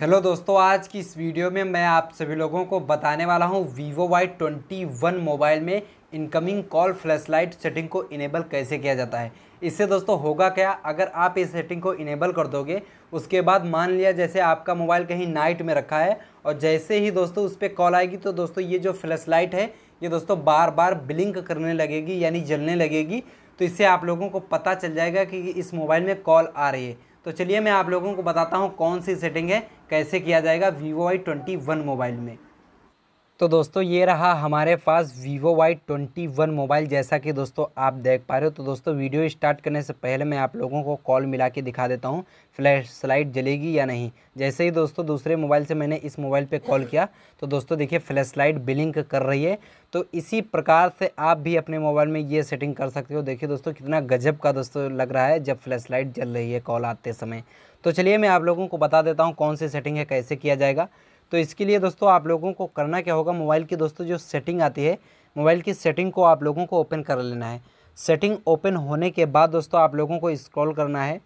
hello दोस्तों आज की इस वीडियो में मैं आप सभी लोगों को बताने वाला हूं Vivo Y twenty one mobile में इनकमिंग कॉल फ्लैशलाइट सेटिंग को इनेबल कैसे किया जाता है इससे दोस्तों होगा क्या अगर आप इस सेटिंग को इनेबल कर दोगे उसके बाद मान लिया जैसे आपका मोबाइल कहीं नाइट में रखा है और जैसे ही दोस्तों उस पर कॉल आएगी तो दोस्तों ये जो लाइट है ये दोस्तों बार बार ब्लिंक करने लगेगी यानी जलने लगेगी तो इससे आप लोगों को पता चल जाएगा कि इस मोबाइल में कॉल आ रही है तो चलिए मैं आप लोगों को बताता हूँ कौन सी सेटिंग है कैसे किया जाएगा Vivo I twenty one mobile में तो दोस्तों ये रहा हमारे पास Vivo Y twenty one mobile जैसा कि दोस्तों आप देख पा रहे हो तो दोस्तों वीडियो स्टार्ट करने से पहले मैं आप लोगों को कॉल मिला के दिखा देता हूँ फ्लैश लाइट जलेगी या नहीं जैसे ही दोस्तों दूसरे मोबाइल से मैंने इस मोबाइल पे कॉल किया तो दोस्तों देखिए फ्लैश लाइट बिलिंग कर रही है तो इसी प्रकार से आप भी अपने मोबाइल में ये सेटिंग कर सकते हो देखिए दोस्तों कितना गजब का दोस्तों लग रहा है जब फ्लैश लाइट जल रही है कॉल आते समय तो चलिए मैं आप लोगों को बता देता हूँ कौन सी सेटिंग है कैसे किया जाएगा तो इसके लिए दोस्तों आप लोगों को करना क्या होगा मोबाइल की दोस्तों जो सेटिंग आती है मोबाइल की सेटिंग को आप लोगों को ओपन कर लेना है सेटिंग ओपन होने के बाद दोस्तों आप लोगों को स्क्रॉल करना है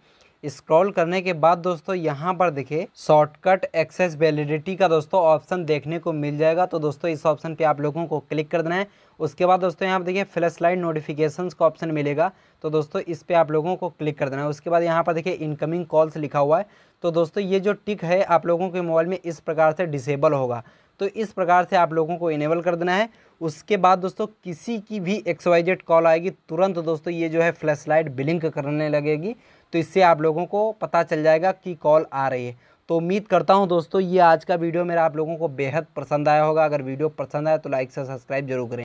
स्क्रॉल करने के बाद दोस्तों यहाँ पर देखिए शॉर्टकट एक्सेस वैलिडिटी का दोस्तों ऑप्शन देखने को मिल जाएगा तो दोस्तों इस ऑप्शन पे आप लोगों को क्लिक कर देना है उसके बाद दोस्तों यहाँ पर देखिए फ्लैश लाइट नोटिफिकेशन का ऑप्शन मिलेगा तो दोस्तों इस पर आप लोगों को क्लिक कर देना है उसके बाद यहाँ पर देखिए इनकमिंग कॉल्स लिखा हुआ है तो दोस्तों ये जो टिक है आप लोगों के मोबाइल में इस प्रकार से डिसेबल होगा तो इस प्रकार से आप लोगों को इनेबल कर देना है उसके बाद दोस्तों किसी की भी एक्स वाई जेड कॉल आएगी तुरंत दोस्तों ये जो है फ्लैश लाइट बिलिंक करने लगेगी तो इससे आप लोगों को पता चल जाएगा कि कॉल आ रही है तो उम्मीद करता हूं दोस्तों ये आज का वीडियो मेरा आप लोगों को बेहद पसंद आया होगा अगर वीडियो पसंद आया तो लाइक से सब्सक्राइब जरूर करें